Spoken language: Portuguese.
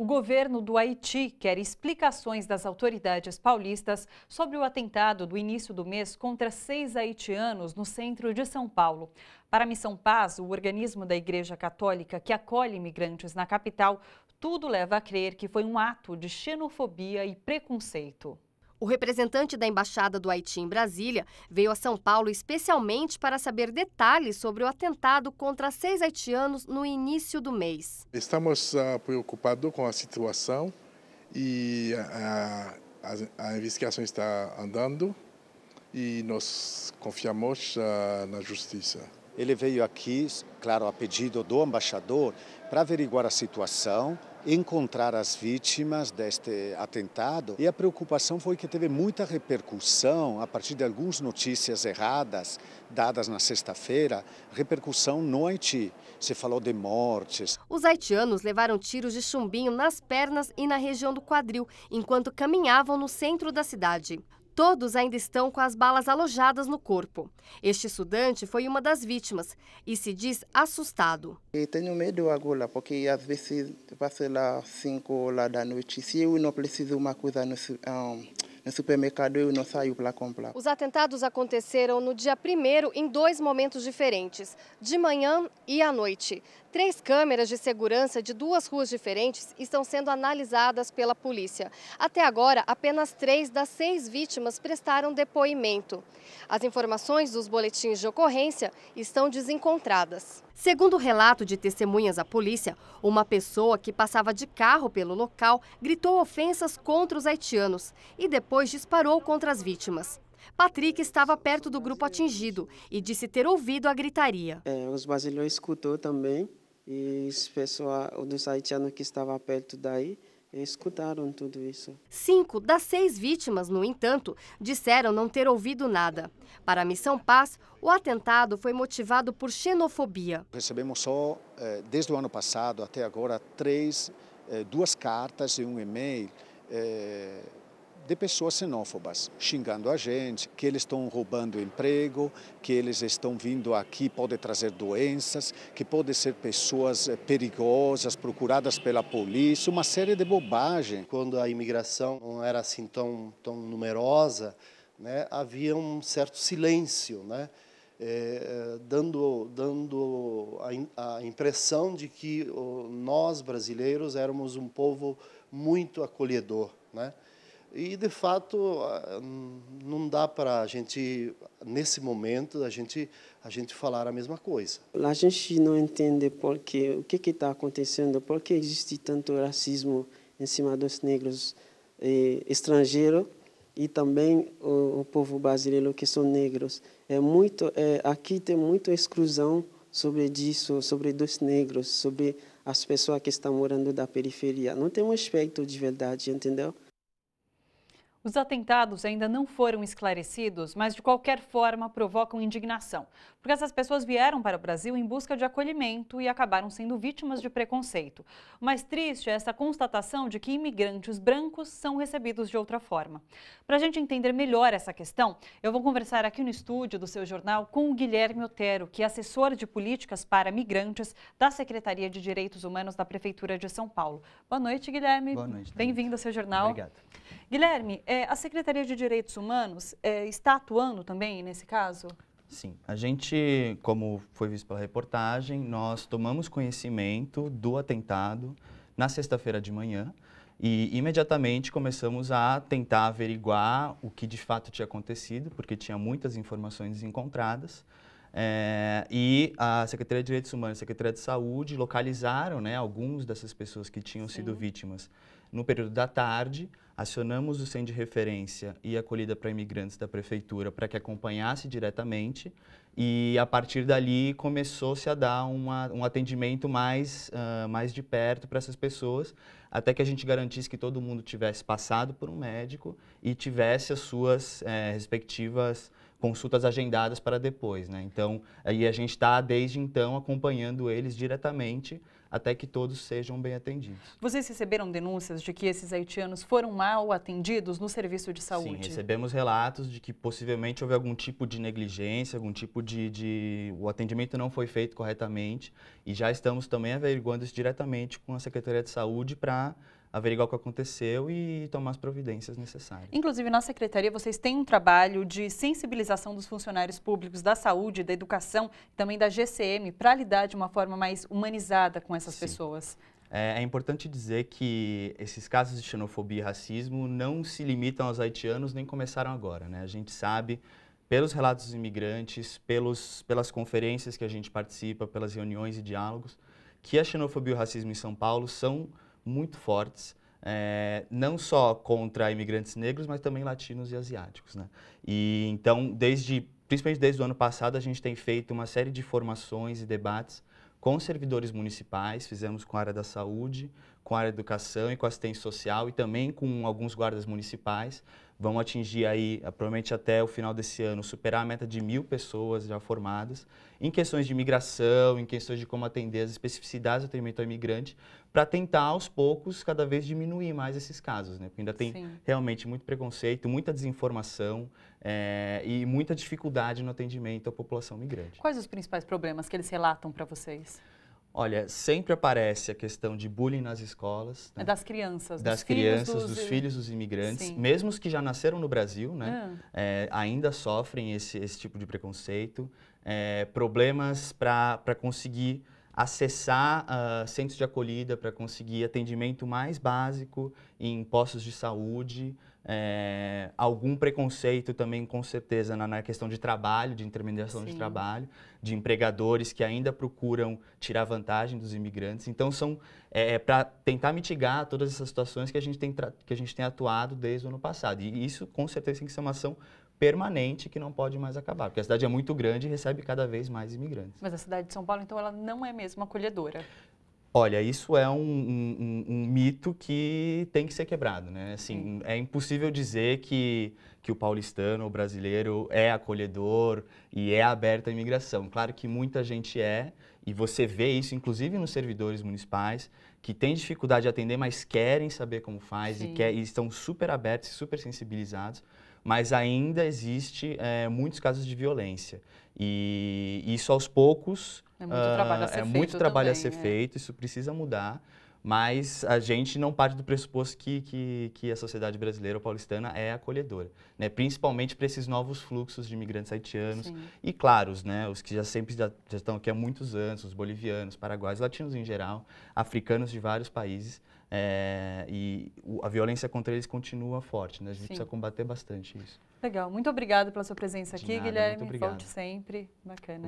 O governo do Haiti quer explicações das autoridades paulistas sobre o atentado do início do mês contra seis haitianos no centro de São Paulo. Para a Missão Paz, o organismo da Igreja Católica que acolhe imigrantes na capital, tudo leva a crer que foi um ato de xenofobia e preconceito. O representante da Embaixada do Haiti em Brasília veio a São Paulo especialmente para saber detalhes sobre o atentado contra seis haitianos no início do mês. Estamos uh, preocupados com a situação e a, a, a investigação está andando e nós confiamos uh, na justiça. Ele veio aqui, claro, a pedido do embaixador, para averiguar a situação, encontrar as vítimas deste atentado e a preocupação foi que teve muita repercussão a partir de algumas notícias erradas dadas na sexta-feira, repercussão no Haiti. Se falou de mortes. Os haitianos levaram tiros de chumbinho nas pernas e na região do quadril enquanto caminhavam no centro da cidade. Todos ainda estão com as balas alojadas no corpo. Este estudante foi uma das vítimas e se diz assustado. Eu tenho medo agora, porque às vezes passa lá 5 horas da noite. Se eu não preciso uma coisa no, um, ah, no supermercado, eu não saio para comprar. Os atentados aconteceram no dia primeiro em dois momentos diferentes, de manhã e à noite. Três câmeras de segurança de duas ruas diferentes estão sendo analisadas pela polícia. Até agora, apenas três das seis vítimas prestaram depoimento. As informações dos boletins de ocorrência estão desencontradas. Segundo o relato de testemunhas à polícia, uma pessoa que passava de carro pelo local gritou ofensas contra os haitianos e depois disparou contra as vítimas. Patrick estava perto do grupo atingido e disse ter ouvido a gritaria. É, os brasileiros escutou também e os pessoal dos haitianos que estavam perto daí escutaram tudo isso. Cinco das seis vítimas, no entanto, disseram não ter ouvido nada. Para a Missão Paz, o atentado foi motivado por xenofobia. Recebemos só, eh, desde o ano passado até agora, três, eh, duas cartas e um e-mail eh, de pessoas xenófobas, xingando a gente, que eles estão roubando emprego, que eles estão vindo aqui, pode trazer doenças, que podem ser pessoas eh, perigosas, procuradas pela polícia, uma série de bobagem. Quando a imigração não era assim tão, tão numerosa, né, havia um certo silêncio, né? É, dando, dando a, a, impressão de que nós brasileiros éramos um povo muito acolhedor, né? E, de fato, não dá para a gente, nesse momento, a gente, a gente falar a mesma coisa. A gente não entende por quê, o que está acontecendo, por que existe tanto racismo em cima dos negros eh, estrangeiros e também o, o, povo brasileiro que são negros. É muito, é, aqui tem muita exclusão sobre isso sobre dos negros, sobre as pessoas que estão morando da periferia. Não tem um aspecto de verdade, entendeu? Os atentados ainda não foram esclarecidos, mas de qualquer forma provocam indignação, porque essas pessoas vieram para o Brasil em busca de acolhimento e acabaram sendo vítimas de preconceito. O mais triste é essa constatação de que imigrantes brancos são recebidos de outra forma. Para a gente entender melhor essa questão, eu vou conversar aqui no estúdio do seu jornal com o Guilherme Otero, que é assessor de políticas para migrantes da Secretaria de Direitos Humanos da Prefeitura de São Paulo. Boa noite, Guilherme. Boa noite. Bem-vindo ao seu jornal. Obrigado. Guilherme, é, a Secretaria de Direitos Humanos é, está atuando também nesse caso? Sim, a gente, como foi visto pela reportagem, nós tomamos conhecimento do atentado na sexta-feira de manhã e imediatamente começamos a tentar averiguar o que de fato tinha acontecido, porque tinha muitas informações encontradas. É, e a Secretaria de Direitos Humanos e a Secretaria de Saúde localizaram né, alguns dessas pessoas que tinham Sim. sido vítimas no período da tarde, acionamos o Centro de Referência e Acolhida para Imigrantes da Prefeitura para que acompanhasse diretamente e a partir dali começou-se a dar uma, um atendimento mais, uh, mais de perto para essas pessoas, até que a gente garantisse que todo mundo tivesse passado por um médico e tivesse as suas eh, respectivas consultas agendadas para depois, né? Então, aí a gente está desde então acompanhando eles diretamente até que todos sejam bem atendidos. Vocês receberam denúncias de que esses haitianos foram mal atendidos no serviço de saúde? Sim, recebemos relatos de que possivelmente houve algum tipo de negligência, algum tipo de, de... o atendimento não foi feito corretamente e já estamos também averiguando isso diretamente com a Secretaria de Saúde para averiguar o que aconteceu e tomar as providências necessárias. Inclusive, na Secretaria, vocês têm um trabalho de sensibilização dos funcionários públicos da saúde, da educação também da GCM para lidar de uma forma mais humanizada com essas Sim. pessoas. É, é, importante dizer que esses casos de xenofobia e racismo não se limitam aos haitianos nem começaram agora. Né? A gente sabe pelos relatos dos imigrantes, pelos, pelas conferências que a gente participa, pelas reuniões e diálogos, que a xenofobia e o racismo em São Paulo são muito fortes, é, não só contra imigrantes negros, mas também latinos e asiáticos. Né? E então, desde, principalmente desde o ano passado, a gente tem feito uma série de formações e debates com servidores municipais, fizemos com a área da saúde, com a área da educação e com a assistência social e também com alguns guardas municipais, Vamos atingir aí, ah, provavelmente até o final desse ano, superar a meta de mil pessoas já formadas, em questões de migração, em questões de como atender as especificidades do atendimento ao imigrante, para tentar aos poucos cada vez diminuir mais esses casos, né? Porque ainda tem Sim. realmente muito preconceito, muita desinformação é, e muita dificuldade no atendimento à população migrante. Quais os principais problemas que eles relatam para vocês? Olha, sempre aparece a questão de bullying nas escolas. Né? Das crianças. Das crianças, dos, dos filhos dos imigrantes. Sim. Mesmo os que já nasceram no Brasil, né? Ah. É, ainda sofrem esse, esse tipo de preconceito. É, problemas para conseguir acessar uh, centros de acolhida para conseguir atendimento mais básico em postos de saúde, é, algum preconceito também, com certeza, na, na questão de trabalho, de intermediação Sim. de trabalho, de empregadores que ainda procuram tirar vantagem dos imigrantes. Então, são é, é para tentar mitigar todas essas situações que a, gente tem que a gente tem atuado desde o ano passado. E isso, com certeza, tem que ser uma ação permanente que não pode mais acabar, porque a cidade é muito grande e recebe cada vez mais imigrantes. Mas a cidade de São Paulo, então, ela não é mesmo acolhedora? Olha, isso é um, um, um, mito que tem que ser quebrado, né? Assim, é impossível dizer que, que o paulistano, o brasileiro, é acolhedor e é aberto à imigração. Claro que muita gente é, e você vê isso, inclusive nos servidores municipais, que têm dificuldade de atender, mas querem saber como faz e, quer, e estão super abertos e super sensibilizados mas ainda existe é, muitos casos de violência. E isso aos poucos é muito trabalho a ah, ser, é feito, muito trabalho também, a ser é. feito, isso precisa mudar mas a gente não parte do pressuposto que, que, que a sociedade brasileira ou paulistana é acolhedora, né? principalmente para esses novos fluxos de imigrantes haitianos Sim. e, claro, né, os que já sempre já, já, estão aqui há muitos anos, os bolivianos, paraguaios, latinos em geral, africanos de vários países, é, e o, a violência contra eles continua forte, né? a gente Sim. precisa combater bastante isso. Legal, muito obrigado pela sua presença de aqui, nada, Guilherme, volte sempre, bacana.